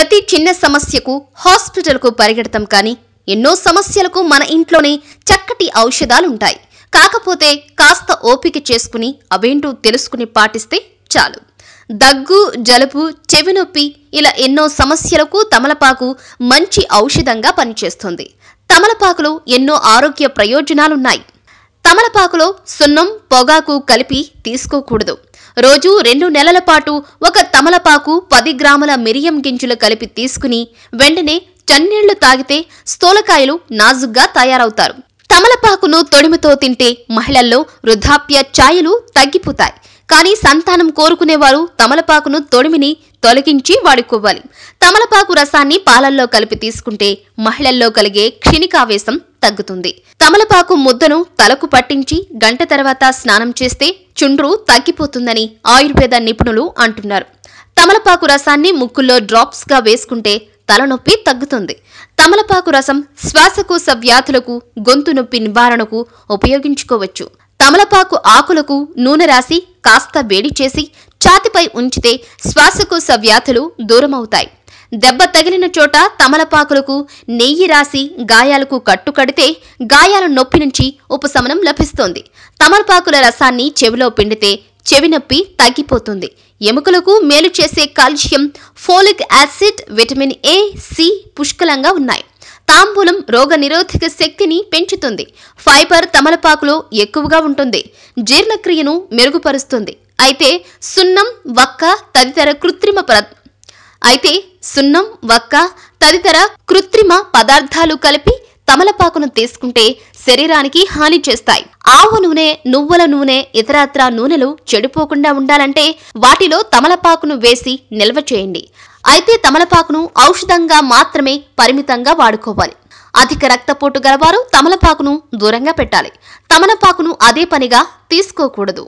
ప్రతి చిన్న సమస్యకు హాస్పిటల్కు పరిగెడతాం కానీ ఎన్నో సమస్యలకు మన ఇంట్లోనే చక్కటి ఔషధాలుంటాయి కాకపోతే కాస్త ఓపిక చేసుకుని అవేంటో తెలుసుకుని పాటిస్తే చాలు దగ్గు జలుబు చెవినొప్పి ఇలా ఎన్నో సమస్యలకు తమలపాకు మంచి ఔషధంగా పనిచేస్తుంది తమలపాకులో ఎన్నో ఆరోగ్య ప్రయోజనాలున్నాయి తమలపాకులో సున్నం పొగాకు కలిపి తీసుకోకూడదు రోజు రెండు నెలల పాటు ఒక తమలపాకు పది గ్రాముల మిరియం గింజలు కలిపి తీసుకుని వెంటనే చన్నీళ్లు తాగితే స్థూలకాయలు నాజుగ్గా తయారవుతారు తమలపాకును తొడిమితో తింటే మహిళల్లో వృద్ధాప్య ఛాయలు తగ్గిపోతాయి కానీ సంతానం కోరుకునేవారు తమలపాకును తొడిమిని తొలగించి వాడుకోవాలి తమలపాకు రసాన్ని పాలల్లో కలిపి తీసుకుంటే మహిళల్లో కలిగే క్షీణికావేశం తగ్గుతుంది తమలపాకు ముద్దను తలకు పట్టించి గంట తర్వాత స్నానం చేస్తే చుండ్రు తగ్గిపోతుందని ఆయుర్వేద నిపుణులు అంటున్నారు తమలపాకు రసాన్ని ముక్కుల్లో డ్రాప్స్గా వేసుకుంటే తలనొప్పి తగ్గుతుంది తమలపాకు రసం శ్వాసకోశ వ్యాధులకు గొంతు నొప్పి నివారణకు ఉపయోగించుకోవచ్చు తమలపాకు ఆకులకు నూనె రాసి కాస్త వేడి చేసి ఛాతిపై ఉంచితే శ్వాసకోశ వ్యాధులు దూరమవుతాయి దెబ్బ తగిలిన చోట తమలపాకులకు నెయ్యి రాసి గాయాలకు కట్టు కడితే గాయాల నొప్పి నుంచి ఉపశమనం లభిస్తుంది తమలపాకుల రసాన్ని చెవిలో పిండితే చెవి నొప్పి తగ్గిపోతుంది ఎముకలకు మేలు చేసే calcium folic acid vitamin A C పుష్కలంగా ఉన్నాయి తాంబూలం రోగ నిరోధక శక్తిని పెంచుతుంది ఫైబర్ తమలపాకులో ఎక్కువగా ఉంటుంది జీర్ణక్రియను మెరుగుపరుస్తుంది అయితే సున్నం వక్క తదితర కృత్రిమ అయితే సున్నం వక్క తదితర కృత్రిమ పదార్థాలు కలిపి తమలపాకును తీసుకుంటే శరీరానికి హాని చేస్తాయి ఆవు నూనె నువ్వుల నూనె ఇతరత్ర నూనెలు చెడిపోకుండా ఉండాలంటే వాటిలో తమలపాకును వేసి నిల్వ చేయండి అయితే తమలపాకును ఔషధంగా మాత్రమే పరిమితంగా వాడుకోవాలి అధిక రక్తపోటు గలవారు తమలపాకును దూరంగా పెట్టాలి తమలపాకును అదే పనిగా తీసుకోకూడదు